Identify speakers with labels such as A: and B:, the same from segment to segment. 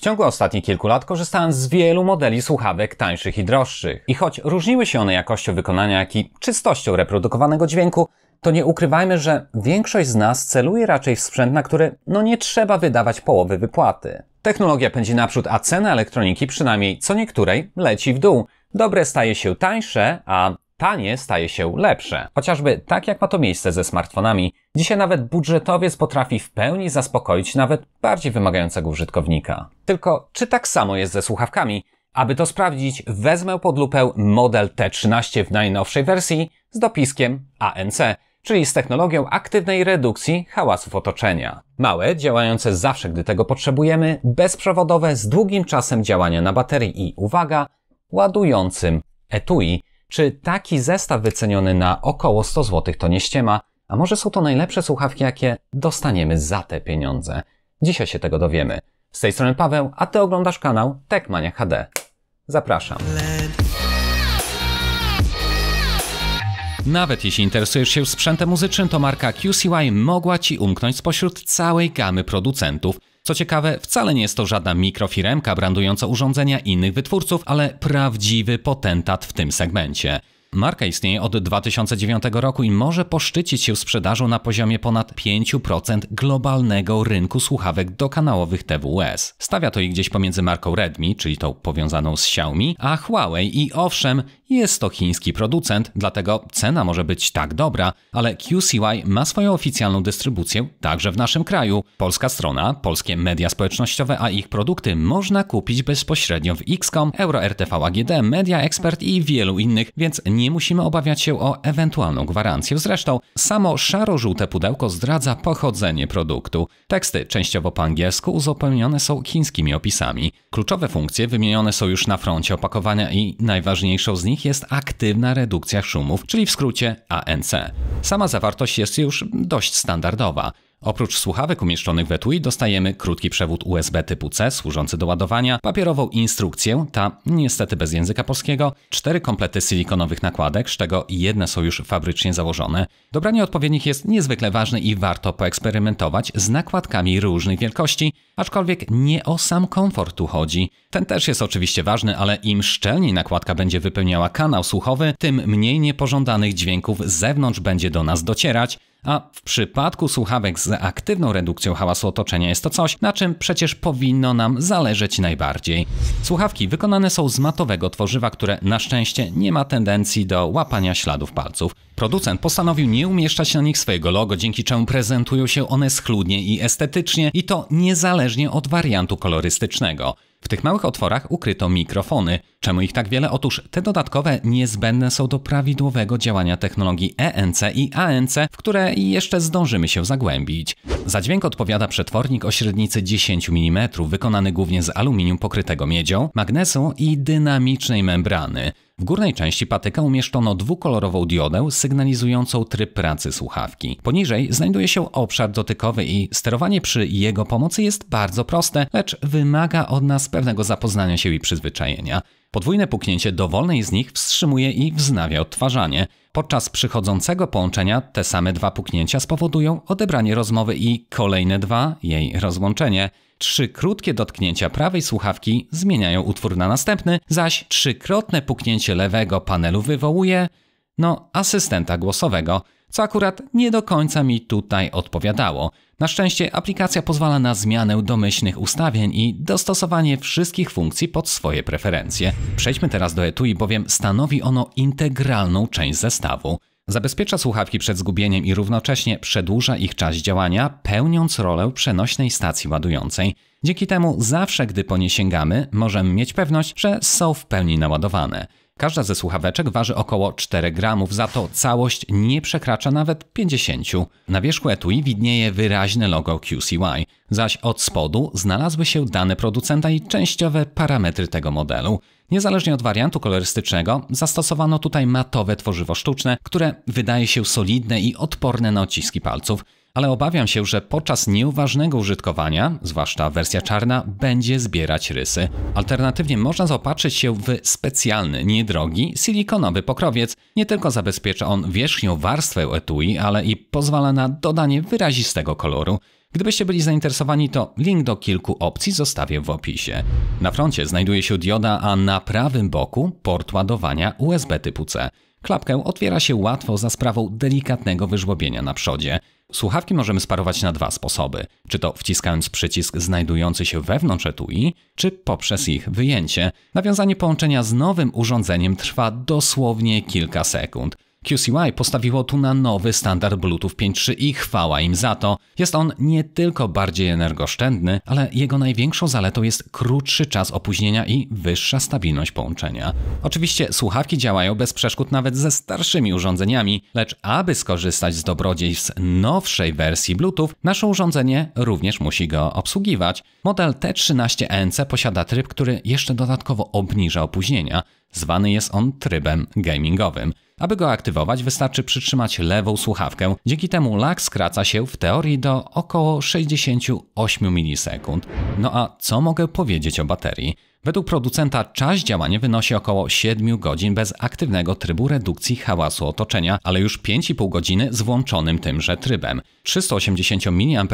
A: W ciągu ostatnich kilku lat korzystałem z wielu modeli słuchawek tańszych i droższych. I choć różniły się one jakością wykonania, jak i czystością reprodukowanego dźwięku, to nie ukrywajmy, że większość z nas celuje raczej w sprzęt, na który no nie trzeba wydawać połowy wypłaty. Technologia pędzi naprzód, a cena elektroniki, przynajmniej co niektórej, leci w dół. Dobre staje się tańsze, a tanie staje się lepsze. Chociażby tak jak ma to miejsce ze smartfonami. Dzisiaj nawet budżetowiec potrafi w pełni zaspokoić nawet bardziej wymagającego użytkownika. Tylko czy tak samo jest ze słuchawkami? Aby to sprawdzić, wezmę pod lupę model T13 w najnowszej wersji z dopiskiem ANC, czyli z technologią aktywnej redukcji hałasów otoczenia. Małe, działające zawsze, gdy tego potrzebujemy, bezprzewodowe, z długim czasem działania na baterii i, uwaga, ładującym etui, czy taki zestaw wyceniony na około 100 zł to nie ściema, a może są to najlepsze słuchawki, jakie dostaniemy za te pieniądze? Dzisiaj się tego dowiemy. Z tej strony Paweł, a Ty oglądasz kanał Techmania HD. Zapraszam. Nawet jeśli interesujesz się sprzętem muzycznym, to marka QCY mogła Ci umknąć spośród całej gamy producentów – co ciekawe, wcale nie jest to żadna mikrofiremka brandująca urządzenia innych wytwórców, ale prawdziwy potentat w tym segmencie. Marka istnieje od 2009 roku i może poszczycić się sprzedażą na poziomie ponad 5% globalnego rynku słuchawek dokanałowych TWS. Stawia to ich gdzieś pomiędzy marką Redmi, czyli tą powiązaną z Xiaomi, a Huawei i owszem, jest to chiński producent, dlatego cena może być tak dobra, ale QCY ma swoją oficjalną dystrybucję także w naszym kraju. Polska strona, polskie media społecznościowe, a ich produkty można kupić bezpośrednio w XCOM, EuroRTV AGD, Media Expert i wielu innych, więc nie musimy obawiać się o ewentualną gwarancję. Zresztą samo szaro-żółte pudełko zdradza pochodzenie produktu. Teksty częściowo po angielsku uzupełnione są chińskimi opisami. Kluczowe funkcje wymienione są już na froncie opakowania i najważniejszą z nich nich jest aktywna redukcja szumów, czyli w skrócie ANC. Sama zawartość jest już dość standardowa. Oprócz słuchawek umieszczonych w etui dostajemy krótki przewód USB typu C służący do ładowania, papierową instrukcję, ta niestety bez języka polskiego, cztery komplety silikonowych nakładek, z czego jedne są już fabrycznie założone, Dobranie odpowiednich jest niezwykle ważne i warto poeksperymentować z nakładkami różnych wielkości, aczkolwiek nie o sam komfort tu chodzi. Ten też jest oczywiście ważny, ale im szczelniej nakładka będzie wypełniała kanał słuchowy, tym mniej niepożądanych dźwięków z zewnątrz będzie do nas docierać, a w przypadku słuchawek z aktywną redukcją hałasu otoczenia jest to coś, na czym przecież powinno nam zależeć najbardziej. Słuchawki wykonane są z matowego tworzywa, które na szczęście nie ma tendencji do łapania śladów palców. Producent postanowił nie umieszczać na nich swojego logo, dzięki czemu prezentują się one schludnie i estetycznie i to niezależnie od wariantu kolorystycznego. W tych małych otworach ukryto mikrofony. Czemu ich tak wiele? Otóż te dodatkowe niezbędne są do prawidłowego działania technologii ENC i ANC, w które jeszcze zdążymy się zagłębić. Za dźwięk odpowiada przetwornik o średnicy 10 mm, wykonany głównie z aluminium pokrytego miedzią, magnesu i dynamicznej membrany. W górnej części patyka umieszczono dwukolorową diodę sygnalizującą tryb pracy słuchawki. Poniżej znajduje się obszar dotykowy i sterowanie przy jego pomocy jest bardzo proste, lecz wymaga od nas pewnego zapoznania się i przyzwyczajenia. Podwójne puknięcie dowolnej z nich wstrzymuje i wznawia odtwarzanie. Podczas przychodzącego połączenia te same dwa puknięcia spowodują odebranie rozmowy i kolejne dwa jej rozłączenie. Trzy krótkie dotknięcia prawej słuchawki zmieniają utwór na następny, zaś trzykrotne puknięcie lewego panelu wywołuje, no, asystenta głosowego, co akurat nie do końca mi tutaj odpowiadało. Na szczęście aplikacja pozwala na zmianę domyślnych ustawień i dostosowanie wszystkich funkcji pod swoje preferencje. Przejdźmy teraz do etui, bowiem stanowi ono integralną część zestawu. Zabezpiecza słuchawki przed zgubieniem i równocześnie przedłuża ich czas działania, pełniąc rolę przenośnej stacji ładującej. Dzięki temu zawsze, gdy po nie sięgamy, możemy mieć pewność, że są w pełni naładowane. Każda ze słuchaweczek waży około 4 gramów, za to całość nie przekracza nawet 50. Na wierzchu etui widnieje wyraźne logo QCY, zaś od spodu znalazły się dane producenta i częściowe parametry tego modelu. Niezależnie od wariantu kolorystycznego, zastosowano tutaj matowe tworzywo sztuczne, które wydaje się solidne i odporne na odciski palców ale obawiam się, że podczas nieuważnego użytkowania, zwłaszcza wersja czarna, będzie zbierać rysy. Alternatywnie można zaopatrzyć się w specjalny, niedrogi, silikonowy pokrowiec. Nie tylko zabezpiecza on wierzchnią warstwę etui, ale i pozwala na dodanie wyrazistego koloru. Gdybyście byli zainteresowani, to link do kilku opcji zostawię w opisie. Na froncie znajduje się dioda, a na prawym boku port ładowania USB typu C. Klapkę otwiera się łatwo za sprawą delikatnego wyżłobienia na przodzie. Słuchawki możemy sparować na dwa sposoby, czy to wciskając przycisk znajdujący się wewnątrz etui, czy poprzez ich wyjęcie. Nawiązanie połączenia z nowym urządzeniem trwa dosłownie kilka sekund. QCY postawiło tu na nowy standard Bluetooth 5.3 i chwała im za to. Jest on nie tylko bardziej energooszczędny, ale jego największą zaletą jest krótszy czas opóźnienia i wyższa stabilność połączenia. Oczywiście słuchawki działają bez przeszkód nawet ze starszymi urządzeniami, lecz aby skorzystać z dobrodziejstw nowszej wersji Bluetooth, nasze urządzenie również musi go obsługiwać. Model T13NC posiada tryb, który jeszcze dodatkowo obniża opóźnienia. Zwany jest on trybem gamingowym. Aby go aktywować, wystarczy przytrzymać lewą słuchawkę. Dzięki temu lak skraca się w teorii do około 68 milisekund. No a co mogę powiedzieć o baterii? Według producenta czas działania wynosi około 7 godzin bez aktywnego trybu redukcji hałasu otoczenia, ale już 5,5 godziny z włączonym tymże trybem. 380 mAh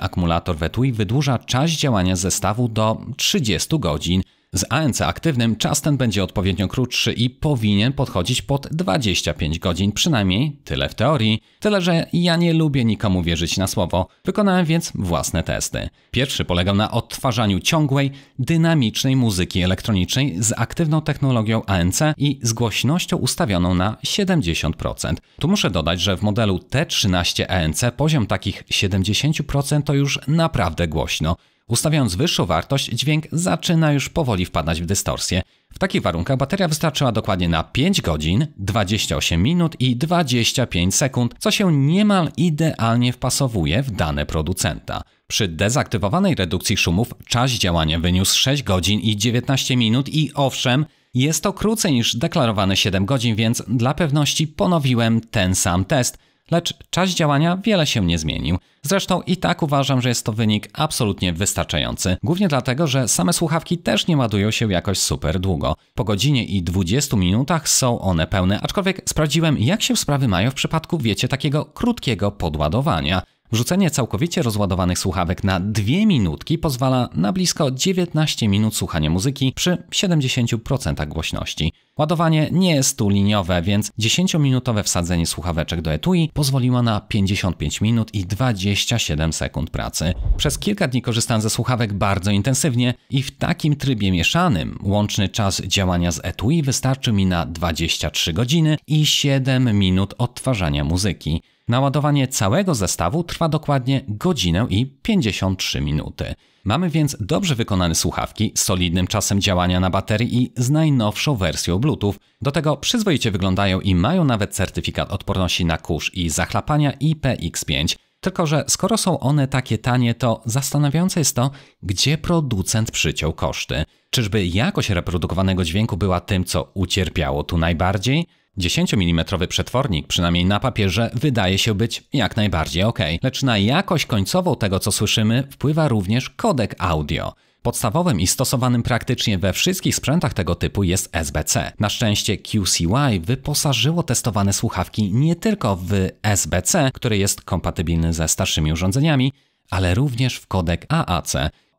A: akumulator Wetui wydłuża czas działania zestawu do 30 godzin. Z ANC aktywnym czas ten będzie odpowiednio krótszy i powinien podchodzić pod 25 godzin przynajmniej, tyle w teorii, tyle że ja nie lubię nikomu wierzyć na słowo, wykonałem więc własne testy. Pierwszy polegał na odtwarzaniu ciągłej, dynamicznej muzyki elektronicznej z aktywną technologią ANC i z głośnością ustawioną na 70%. Tu muszę dodać, że w modelu T13 ANC poziom takich 70% to już naprawdę głośno. Ustawiając wyższą wartość, dźwięk zaczyna już powoli wpadać w dystorsję. W takich warunkach bateria wystarczyła dokładnie na 5 godzin, 28 minut i 25 sekund, co się niemal idealnie wpasowuje w dane producenta. Przy dezaktywowanej redukcji szumów czas działania wyniósł 6 godzin i 19 minut i owszem, jest to krócej niż deklarowane 7 godzin, więc dla pewności ponowiłem ten sam test – Lecz czas działania wiele się nie zmienił. Zresztą i tak uważam, że jest to wynik absolutnie wystarczający. Głównie dlatego, że same słuchawki też nie ładują się jakoś super długo. Po godzinie i 20 minutach są one pełne, aczkolwiek sprawdziłem, jak się sprawy mają w przypadku, wiecie, takiego krótkiego podładowania. Wrzucenie całkowicie rozładowanych słuchawek na 2 minutki pozwala na blisko 19 minut słuchania muzyki przy 70% głośności. Ładowanie nie jest tu liniowe, więc 10-minutowe wsadzenie słuchaweczek do etui pozwoliło na 55 minut i 27 sekund pracy. Przez kilka dni korzystam ze słuchawek bardzo intensywnie i w takim trybie mieszanym łączny czas działania z etui wystarczy mi na 23 godziny i 7 minut odtwarzania muzyki. Naładowanie całego zestawu trwa dokładnie godzinę i 53 minuty. Mamy więc dobrze wykonane słuchawki solidnym czasem działania na baterii i z najnowszą wersją Bluetooth. Do tego przyzwoicie wyglądają i mają nawet certyfikat odporności na kurz i zachlapania IPX5. Tylko, że skoro są one takie tanie, to zastanawiające jest to, gdzie producent przyciął koszty. Czyżby jakość reprodukowanego dźwięku była tym, co ucierpiało tu najbardziej? 10 mm przetwornik, przynajmniej na papierze, wydaje się być jak najbardziej ok, lecz na jakość końcową tego co słyszymy wpływa również kodek audio. Podstawowym i stosowanym praktycznie we wszystkich sprzętach tego typu jest SBC. Na szczęście QCY wyposażyło testowane słuchawki nie tylko w SBC, który jest kompatybilny ze starszymi urządzeniami, ale również w kodek AAC,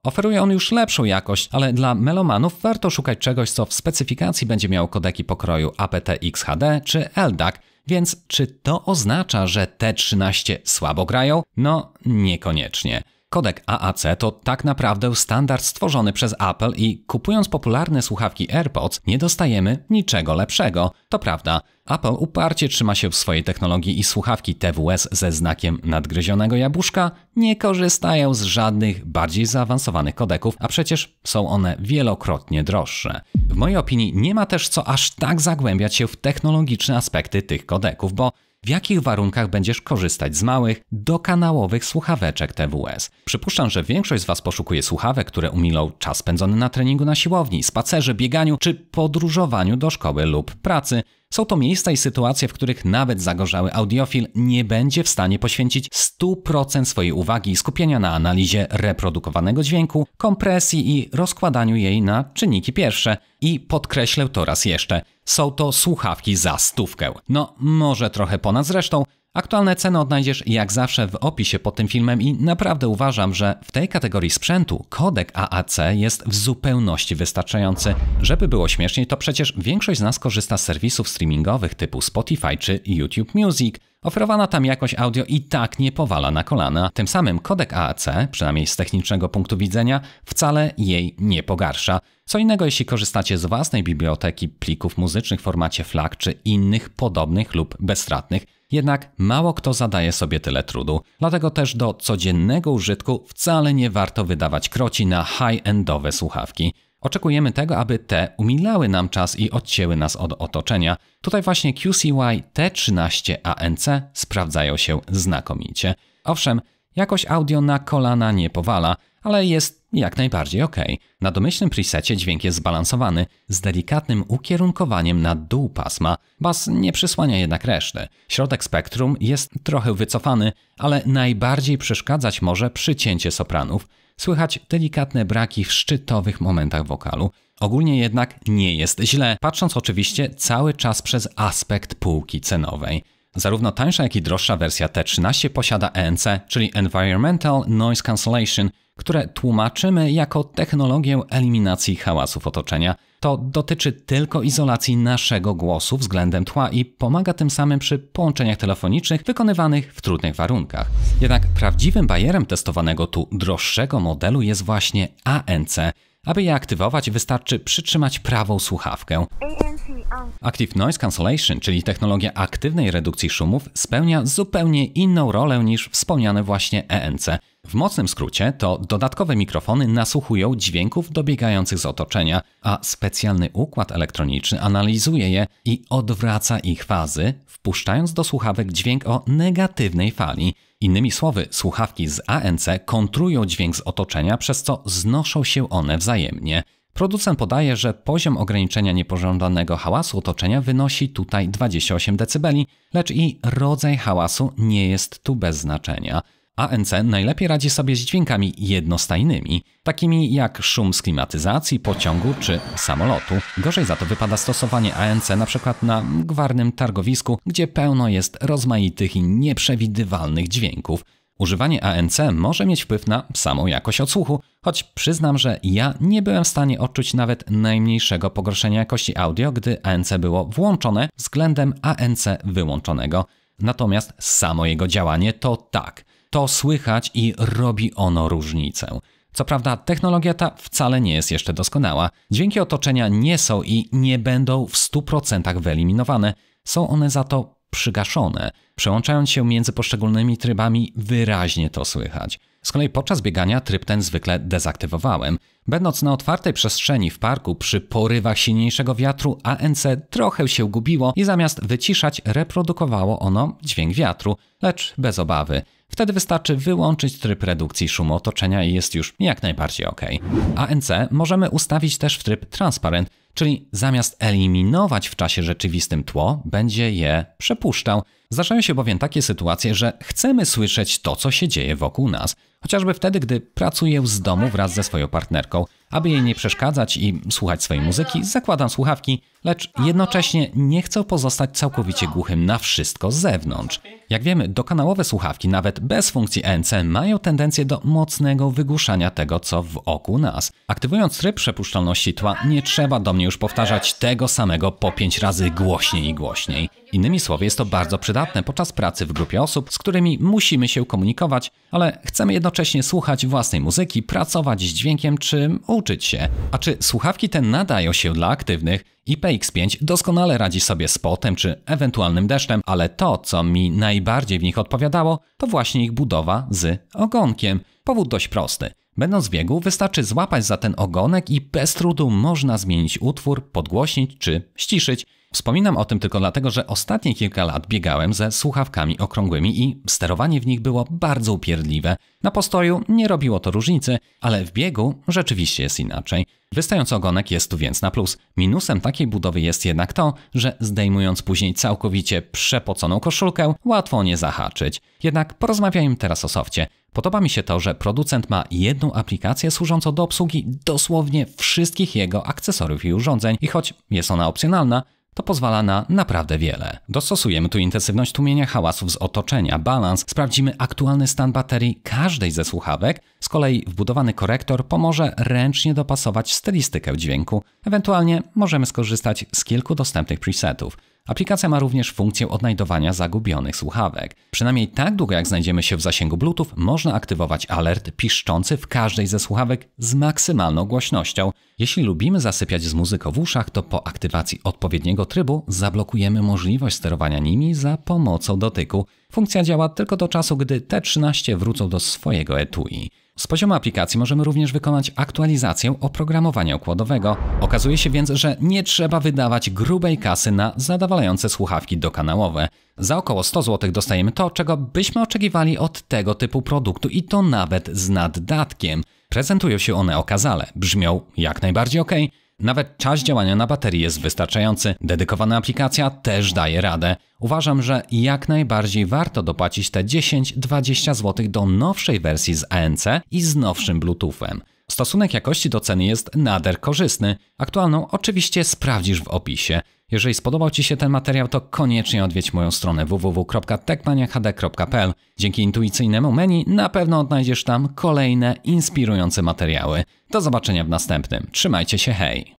A: Oferuje on już lepszą jakość, ale dla melomanów warto szukać czegoś, co w specyfikacji będzie miało kodeki pokroju aptX HD czy LDAC, więc czy to oznacza, że te 13 słabo grają? No, niekoniecznie. Kodek AAC to tak naprawdę standard stworzony przez Apple i kupując popularne słuchawki AirPods nie dostajemy niczego lepszego. To prawda, Apple uparcie trzyma się w swojej technologii i słuchawki TWS ze znakiem nadgryzionego jabłuszka nie korzystają z żadnych bardziej zaawansowanych kodeków, a przecież są one wielokrotnie droższe. W mojej opinii nie ma też co aż tak zagłębiać się w technologiczne aspekty tych kodeków, bo w jakich warunkach będziesz korzystać z małych, dokanałowych słuchaweczek TWS. Przypuszczam, że większość z Was poszukuje słuchawek, które umilą czas spędzony na treningu na siłowni, spacerze, bieganiu czy podróżowaniu do szkoły lub pracy. Są to miejsca i sytuacje, w których nawet zagorzały audiofil nie będzie w stanie poświęcić 100% swojej uwagi i skupienia na analizie reprodukowanego dźwięku, kompresji i rozkładaniu jej na czynniki pierwsze. I podkreślę to raz jeszcze. Są to słuchawki za stówkę. No, może trochę ponad zresztą, Aktualne ceny odnajdziesz jak zawsze w opisie pod tym filmem i naprawdę uważam, że w tej kategorii sprzętu kodek AAC jest w zupełności wystarczający. Żeby było śmieszniej, to przecież większość z nas korzysta z serwisów streamingowych typu Spotify czy YouTube Music. Oferowana tam jakość audio i tak nie powala na kolana. Tym samym kodek AAC, przynajmniej z technicznego punktu widzenia, wcale jej nie pogarsza. Co innego, jeśli korzystacie z własnej biblioteki plików muzycznych w formacie FLAC czy innych podobnych lub bezstratnych. Jednak mało kto zadaje sobie tyle trudu, dlatego też do codziennego użytku wcale nie warto wydawać kroci na high-endowe słuchawki. Oczekujemy tego, aby te umilały nam czas i odcięły nas od otoczenia. Tutaj właśnie QCY T13ANC sprawdzają się znakomicie. Owszem, jakość audio na kolana nie powala, ale jest jak najbardziej ok. Na domyślnym presecie dźwięk jest zbalansowany z delikatnym ukierunkowaniem na dół pasma. Bas nie przysłania jednak reszty. Środek spektrum jest trochę wycofany, ale najbardziej przeszkadzać może przycięcie sopranów. Słychać delikatne braki w szczytowych momentach wokalu. Ogólnie jednak nie jest źle, patrząc oczywiście cały czas przez aspekt półki cenowej. Zarówno tańsza, jak i droższa wersja T13 posiada ENC, czyli Environmental Noise Cancellation, które tłumaczymy jako technologię eliminacji hałasów otoczenia. To dotyczy tylko izolacji naszego głosu względem tła i pomaga tym samym przy połączeniach telefonicznych wykonywanych w trudnych warunkach. Jednak prawdziwym bajerem testowanego tu droższego modelu jest właśnie ANC, aby je aktywować, wystarczy przytrzymać prawą słuchawkę. Active Noise Cancellation, czyli technologia aktywnej redukcji szumów, spełnia zupełnie inną rolę niż wspomniane właśnie ENC. W mocnym skrócie to dodatkowe mikrofony nasłuchują dźwięków dobiegających z otoczenia, a specjalny układ elektroniczny analizuje je i odwraca ich fazy, wpuszczając do słuchawek dźwięk o negatywnej fali. Innymi słowy, słuchawki z ANC kontrują dźwięk z otoczenia, przez co znoszą się one wzajemnie. Producent podaje, że poziom ograniczenia niepożądanego hałasu otoczenia wynosi tutaj 28 dB, lecz i rodzaj hałasu nie jest tu bez znaczenia. ANC najlepiej radzi sobie z dźwiękami jednostajnymi, takimi jak szum z klimatyzacji, pociągu czy samolotu. Gorzej za to wypada stosowanie ANC na przykład na gwarnym targowisku, gdzie pełno jest rozmaitych i nieprzewidywalnych dźwięków. Używanie ANC może mieć wpływ na samą jakość odsłuchu, choć przyznam, że ja nie byłem w stanie odczuć nawet najmniejszego pogorszenia jakości audio, gdy ANC było włączone względem ANC wyłączonego. Natomiast samo jego działanie to tak, to słychać i robi ono różnicę. Co prawda, technologia ta wcale nie jest jeszcze doskonała. Dźwięki otoczenia nie są i nie będą w 100% wyeliminowane, są one za to przygaszone. Przełączając się między poszczególnymi trybami, wyraźnie to słychać. Z kolei podczas biegania tryb ten zwykle dezaktywowałem. Będąc na otwartej przestrzeni w parku przy porywach silniejszego wiatru, ANC trochę się gubiło i zamiast wyciszać reprodukowało ono dźwięk wiatru, lecz bez obawy. Wtedy wystarczy wyłączyć tryb redukcji szumu otoczenia i jest już jak najbardziej ok. ANC możemy ustawić też w tryb transparent, czyli zamiast eliminować w czasie rzeczywistym tło, będzie je przepuszczał. Zdarzają się bowiem takie sytuacje, że chcemy słyszeć to, co się dzieje wokół nas. Chociażby wtedy, gdy pracuję z domu wraz ze swoją partnerką. Aby jej nie przeszkadzać i słuchać swojej muzyki, zakładam słuchawki, lecz jednocześnie nie chcę pozostać całkowicie głuchym na wszystko z zewnątrz. Jak wiemy, dokanałowe słuchawki, nawet bez funkcji NC, mają tendencję do mocnego wygłuszania tego, co w oku nas. Aktywując tryb przepuszczalności tła, nie trzeba do mnie już powtarzać tego samego po pięć razy głośniej i głośniej. Innymi słowy, jest to bardzo przydatne podczas pracy w grupie osób, z którymi musimy się komunikować, ale chcemy jednocześnie słuchać własnej muzyki, pracować z dźwiękiem czy uczyć się. A czy słuchawki te nadają się dla aktywnych? IPX5 doskonale radzi sobie z potem czy ewentualnym deszczem, ale to, co mi najbardziej w nich odpowiadało, to właśnie ich budowa z ogonkiem. Powód dość prosty. Będąc w biegu, wystarczy złapać za ten ogonek i bez trudu można zmienić utwór, podgłośnić czy ściszyć. Wspominam o tym tylko dlatego, że ostatnie kilka lat biegałem ze słuchawkami okrągłymi i sterowanie w nich było bardzo upierdliwe. Na postoju nie robiło to różnicy, ale w biegu rzeczywiście jest inaczej. Wystający ogonek jest tu więc na plus. Minusem takiej budowy jest jednak to, że zdejmując później całkowicie przepoconą koszulkę, łatwo nie zahaczyć. Jednak porozmawiajmy teraz o sofcie. Podoba mi się to, że producent ma jedną aplikację służącą do obsługi dosłownie wszystkich jego akcesoriów i urządzeń i choć jest ona opcjonalna, to pozwala na naprawdę wiele. Dostosujemy tu intensywność tłumienia hałasów z otoczenia, balans, sprawdzimy aktualny stan baterii każdej ze słuchawek, z kolei wbudowany korektor pomoże ręcznie dopasować stylistykę dźwięku, ewentualnie możemy skorzystać z kilku dostępnych presetów. Aplikacja ma również funkcję odnajdowania zagubionych słuchawek. Przynajmniej tak długo jak znajdziemy się w zasięgu Bluetooth, można aktywować alert piszczący w każdej ze słuchawek z maksymalną głośnością. Jeśli lubimy zasypiać z muzyką w uszach, to po aktywacji odpowiedniego trybu zablokujemy możliwość sterowania nimi za pomocą dotyku. Funkcja działa tylko do czasu, gdy T13 wrócą do swojego etui. Z poziomu aplikacji możemy również wykonać aktualizację oprogramowania układowego. Okazuje się więc, że nie trzeba wydawać grubej kasy na zadawalające słuchawki dokanałowe. Za około 100 zł dostajemy to, czego byśmy oczekiwali od tego typu produktu i to nawet z naddatkiem. Prezentują się one okazale, brzmią jak najbardziej ok. Nawet czas działania na baterii jest wystarczający. Dedykowana aplikacja też daje radę. Uważam, że jak najbardziej warto dopłacić te 10-20 zł do nowszej wersji z ANC i z nowszym Bluetoothem. Stosunek jakości do ceny jest nader korzystny. Aktualną oczywiście sprawdzisz w opisie. Jeżeli spodobał Ci się ten materiał, to koniecznie odwiedź moją stronę www.techmaniahd.pl. Dzięki intuicyjnemu menu na pewno odnajdziesz tam kolejne inspirujące materiały. Do zobaczenia w następnym. Trzymajcie się, hej!